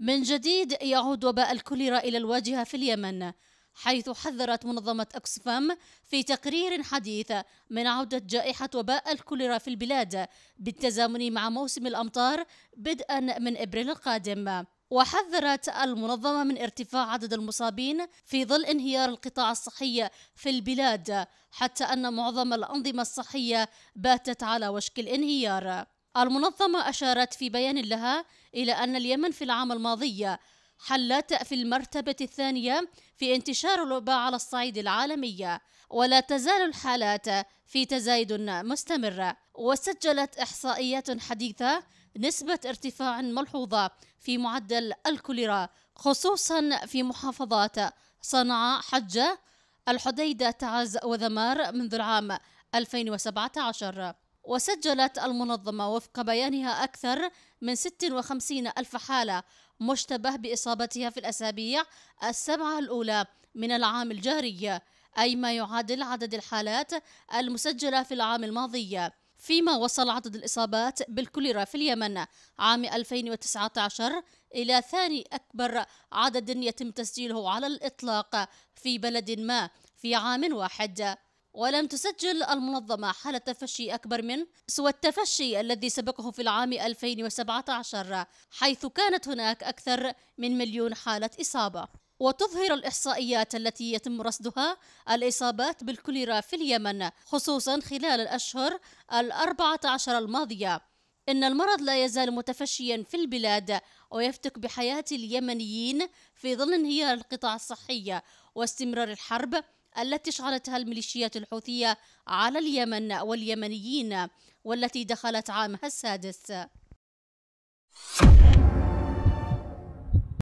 من جديد يعود وباء الكوليرا إلى الواجهة في اليمن حيث حذرت منظمة أكسفام في تقرير حديث من عودة جائحة وباء الكوليرا في البلاد بالتزامن مع موسم الأمطار بدءا من إبريل القادم وحذرت المنظمة من ارتفاع عدد المصابين في ظل انهيار القطاع الصحي في البلاد حتى أن معظم الأنظمة الصحية باتت على وشك الانهيار المنظمة أشارت في بيان لها إلى أن اليمن في العام الماضي حلت في المرتبة الثانية في انتشار الوباء على الصعيد العالمي ولا تزال الحالات في تزايد مستمر وسجلت إحصائيات حديثة نسبة ارتفاع ملحوظة في معدل الكوليرا خصوصا في محافظات صنعاء حجة الحديدة تعز وذمار منذ العام 2017 وسجلت المنظمة وفق بيانها أكثر من 56 ألف حالة مشتبه بإصابتها في الأسابيع السبعة الأولى من العام الجاري أي ما يعادل عدد الحالات المسجلة في العام الماضي فيما وصل عدد الإصابات بالكوليرا في اليمن عام 2019 إلى ثاني أكبر عدد يتم تسجيله على الإطلاق في بلد ما في عام واحد ولم تسجل المنظمة حالة تفشي أكبر من سوى التفشي الذي سبقه في العام 2017 حيث كانت هناك أكثر من مليون حالة إصابة وتظهر الإحصائيات التي يتم رصدها الإصابات بالكوليرا في اليمن خصوصا خلال الأشهر الأربعة عشر الماضية إن المرض لا يزال متفشيا في البلاد ويفتك بحياة اليمنيين في ظل انهيار القطاع الصحي واستمرار الحرب التي اشعلتها الميليشيات الحوثية على اليمن واليمنيين والتي دخلت عامها السادس